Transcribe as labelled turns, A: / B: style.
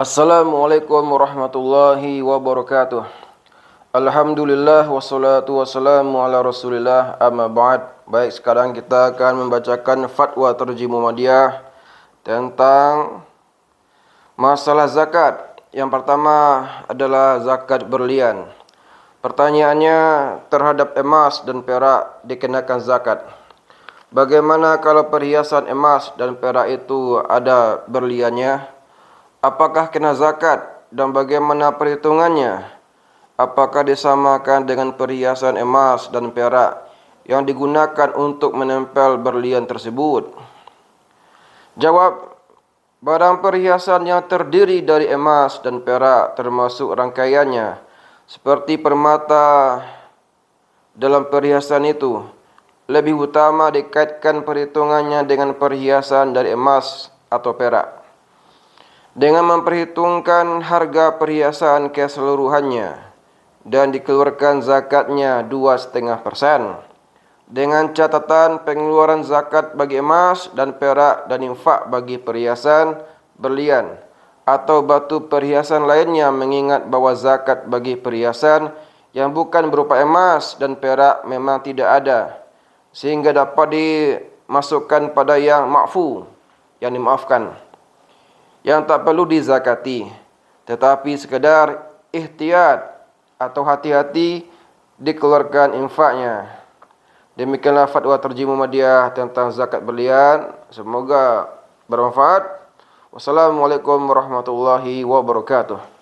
A: Assalamualaikum warahmatullahi wabarakatuh. Alhamdulillah wassalatu wassalamu ala Rasulillah amma ba'd. Baik, sekarang kita akan membacakan fatwa Tarjimu Madiyah tentang masalah zakat. Yang pertama adalah zakat berlian. Pertanyaannya terhadap emas dan perak dikenakan zakat. Bagaimana kalau perhiasan emas dan perak itu ada Berliannya. Apakah kena zakat dan bagaimana perhitungannya? Apakah disamakan dengan perhiasan emas dan perak yang digunakan untuk menempel berlian tersebut? Jawab, barang perhiasan yang terdiri dari emas dan perak termasuk rangkaiannya seperti permata dalam perhiasan itu lebih utama dikaitkan perhitungannya dengan perhiasan dari emas atau perak dengan memperhitungkan harga perhiasan keseluruhannya dan dikeluarkan zakatnya 2,5 persen. Dengan catatan pengeluaran zakat bagi emas dan perak dan infak bagi perhiasan berlian atau batu perhiasan lainnya mengingat bahwa zakat bagi perhiasan yang bukan berupa emas dan perak memang tidak ada sehingga dapat dimasukkan pada yang makfu yang dimaafkan yang tak perlu dizakati tetapi sekedar ikhtiat atau hati-hati dikeluarkan infaknya demikianlah fatwa terjemah media tentang zakat berlian semoga bermanfaat wassalamualaikum warahmatullahi wabarakatuh